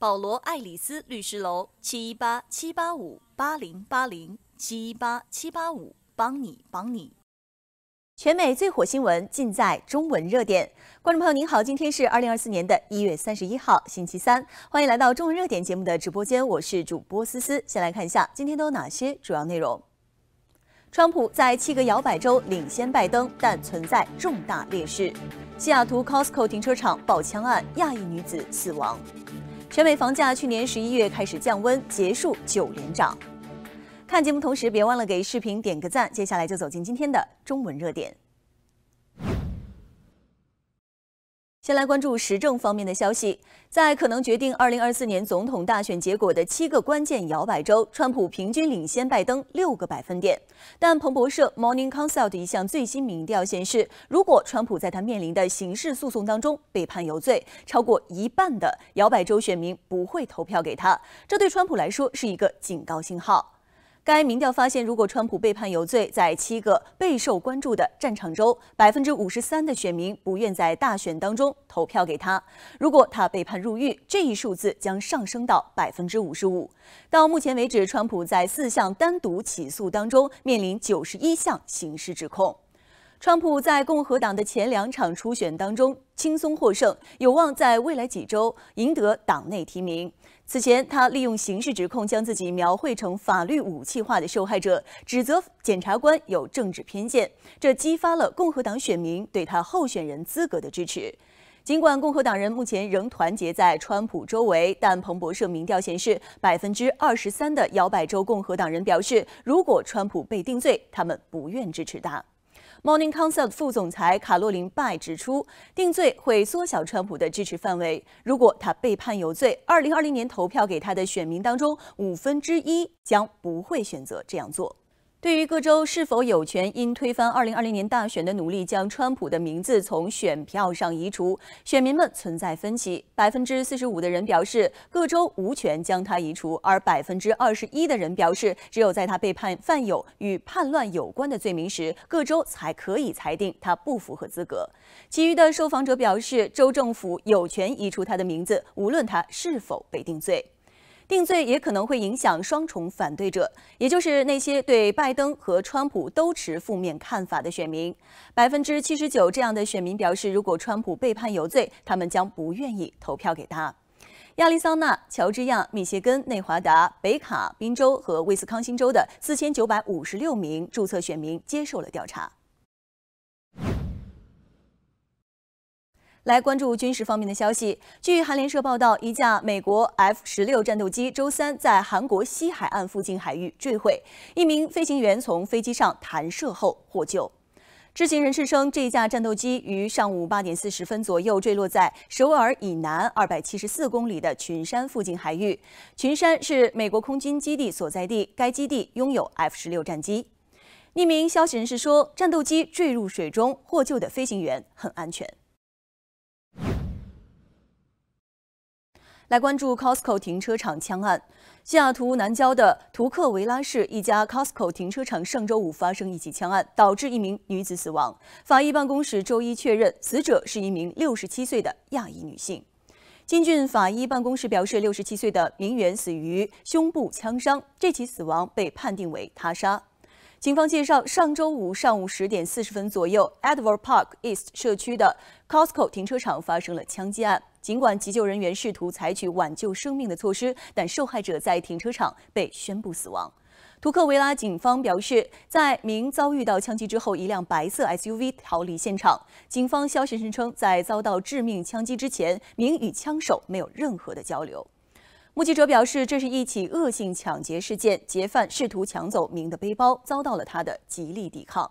保罗·爱丽斯律师楼：七一八七八五八零八零七一八七八五，帮你帮你。全美最火新闻尽在《中文热点》。观众朋友您好，今天是二零二四年的一月三十一号，星期三，欢迎来到《中文热点》节目的直播间，我是主播思思。先来看一下今天都有哪些主要内容。川普在七个摇摆州领先拜登，但存在重大劣势。西雅图 Costco 停车场爆枪案，亚裔女子死亡。全美房价去年十一月开始降温，结束九连涨。看节目同时，别忘了给视频点个赞。接下来就走进今天的中文热点。先来关注时政方面的消息，在可能决定二零二四年总统大选结果的七个关键摇摆州，川普平均领先拜登六个百分点。但彭博社 Morning Consult 一项最新民调显示，如果川普在他面临的刑事诉讼当中被判有罪，超过一半的摇摆州选民不会投票给他，这对川普来说是一个警告信号。该民调发现，如果川普被判有罪，在七个备受关注的战场州，百分之五十三的选民不愿在大选当中投票给他。如果他被判入狱，这一数字将上升到百分之五十五。到目前为止，川普在四项单独起诉当中面临九十一项刑事指控。川普在共和党的前两场初选当中轻松获胜，有望在未来几周赢得党内提名。此前，他利用刑事指控将自己描绘成法律武器化的受害者，指责检察官有政治偏见，这激发了共和党选民对他候选人资格的支持。尽管共和党人目前仍团结在川普周围，但彭博社民调显示，百分之二十三的摇摆州共和党人表示，如果川普被定罪，他们不愿支持他。Morning Consult 副总裁卡洛琳·拜指出，定罪会缩小川普的支持范围。如果他被判有罪，2020年投票给他的选民当中，五分之一将不会选择这样做。对于各州是否有权因推翻2020年大选的努力将川普的名字从选票上移除，选民们存在分歧。百分之四十五的人表示各州无权将他移除，而百分之二十一的人表示只有在他被判犯有与叛乱有关的罪名时，各州才可以裁定他不符合资格。其余的受访者表示州政府有权移除他的名字，无论他是否被定罪。定罪也可能会影响双重反对者，也就是那些对拜登和川普都持负面看法的选民。百分之七十九这样的选民表示，如果川普被判有罪，他们将不愿意投票给他。亚利桑那、乔治亚、密歇根、内华达、北卡、宾州和威斯康星州的四千九百五十六名注册选民接受了调查。来关注军事方面的消息。据韩联社报道，一架美国 F 十六战斗机周三在韩国西海岸附近海域坠毁，一名飞行员从飞机上弹射后获救。知情人士称，这架战斗机于上午八点四十分左右坠落在首尔以南二百七十四公里的群山附近海域。群山是美国空军基地所在地，该基地拥有 F 十六战机。匿名消息人士说，战斗机坠入水中获救的飞行员很安全。来关注 Costco 停车场枪案。西雅图南郊的图克维拉市一家 Costco 停车场上周五发生一起枪案，导致一名女子死亡。法医办公室周一确认，死者是一名六十七岁的亚裔女性。金郡法医办公室表示，六十七岁的名媛死于胸部枪伤，这起死亡被判定为他杀。警方介绍，上周五上午十点四十分左右，Edward Park East 社区的 Costco 停车场发生了枪击案。尽管急救人员试图采取挽救生命的措施，但受害者在停车场被宣布死亡。图克维拉警方表示，在明遭遇到枪击之后，一辆白色 SUV 逃离现场。警方消息人称，在遭到致命枪击之前，明与枪手没有任何的交流。目击者表示，这是一起恶性抢劫事件，劫犯试图抢走明的背包，遭到了他的极力抵抗。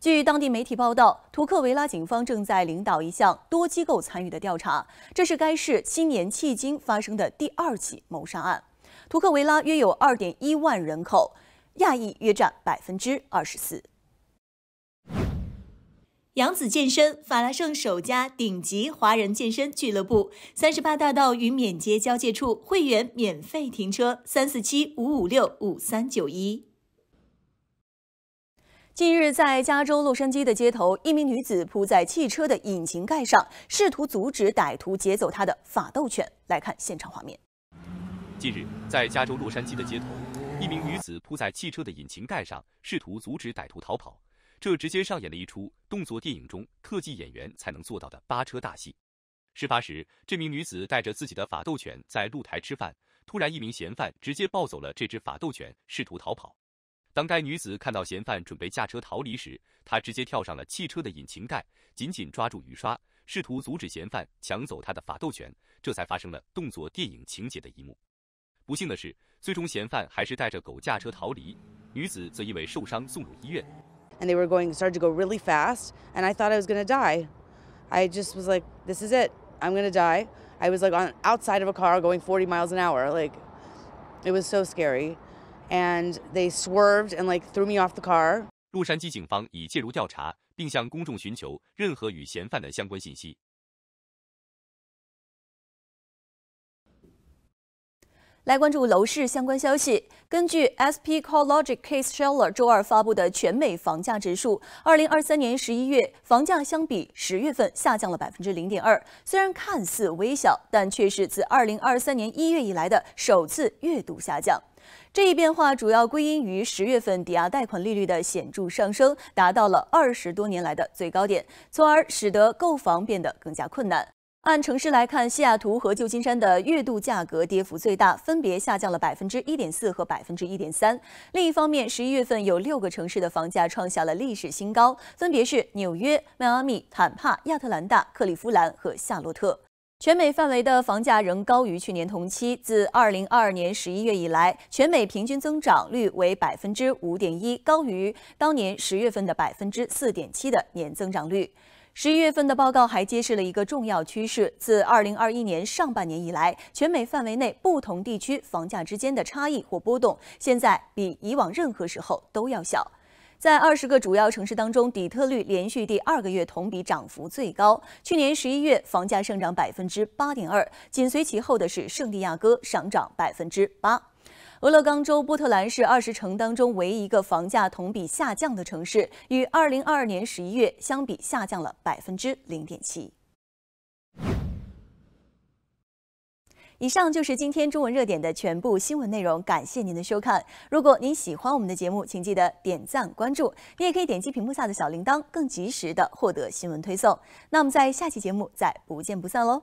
据当地媒体报道，图克维拉警方正在领导一项多机构参与的调查，这是该市今年迄今发生的第二起谋杀案。图克维拉约有2.1万人口，亚裔约占百分之二十四。杨子健身，法拉盛首家顶级华人健身俱乐部，三十八大道与缅街交界处，会员免费停车，三四七五五六五三九一。近日，在加州洛杉矶的街头，一名女子扑在汽车的引擎盖上，试图阻止歹徒劫走她的法斗犬。来看现场画面。近日，在加州洛杉矶的街头，一名女子扑在汽车的引擎盖上，试图阻止歹徒逃跑。这直接上演了一出动作电影中特技演员才能做到的扒车大戏。事发时，这名女子带着自己的法斗犬在露台吃饭，突然一名嫌犯直接抱走了这只法斗犬，试图逃跑。当该女子看到嫌犯准备驾车逃离时，她直接跳上了汽车的引擎盖，紧紧抓住雨刷，试图阻止嫌犯抢走她的法斗犬。这才发生了动作电影情节的一幕。不幸的是，最终嫌犯还是带着狗驾车逃离，女子则因为受伤送入医院。and they were going, started to go really fast. And I thought I was gonna die. I just was like, this is it. I'm gonna die. I was like on outside of a car going 40 miles an hour. Like it was so scary. And they swerved and like threw me off the car. 洛杉矶警方已介入调查，并向公众寻求任何与嫌犯的相关信息。来关注楼市相关消息。根据 S P CoreLogic Case Sheller 周二发布的全美房价指数，二零二三年十一月房价相比十月份下降了百分之零点二。虽然看似微小，但却是自二零二三年一月以来的首次月度下降。这一变化主要归因于十月份抵押贷款利率的显著上升，达到了二十多年来的最高点，从而使得购房变得更加困难。按城市来看，西雅图和旧金山的月度价格跌幅最大，分别下降了百分之一点四和百分之一点三。另一方面，十一月份有六个城市的房价创下了历史新高，分别是纽约、迈阿密、坦帕、亚特兰大、克利夫兰和夏洛特。全美范围的房价仍高于去年同期，自二零二二年十一月以来，全美平均增长率为百分之五点一，高于当年十月份的百分之四点七的年增长率。十一月份的报告还揭示了一个重要趋势：自二零二一年上半年以来，全美范围内不同地区房价之间的差异或波动，现在比以往任何时候都要小。在二十个主要城市当中，底特律连续第二个月同比涨幅最高，去年十一月房价上涨百分之八点二，紧随其后的是圣地亚哥上涨百分之八。俄勒冈州波特兰是二十城当中唯一一个房价同比下降的城市，与二零二二年十一月相比下降了百分之零点七。以上就是今天中文热点的全部新闻内容，感谢您的收看。如果您喜欢我们的节目，请记得点赞关注，你也可以点击屏幕下的小铃铛，更及时的获得新闻推送。那我们在下期节目再不见不散喽。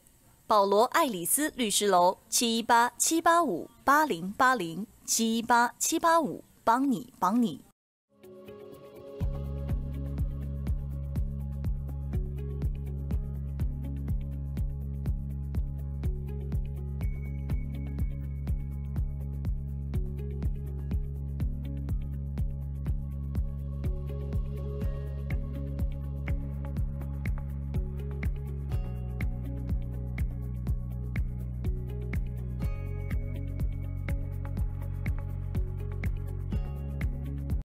保罗·爱丽丝律师楼：七一八七八五八零八零七一八七八五，帮你，帮你。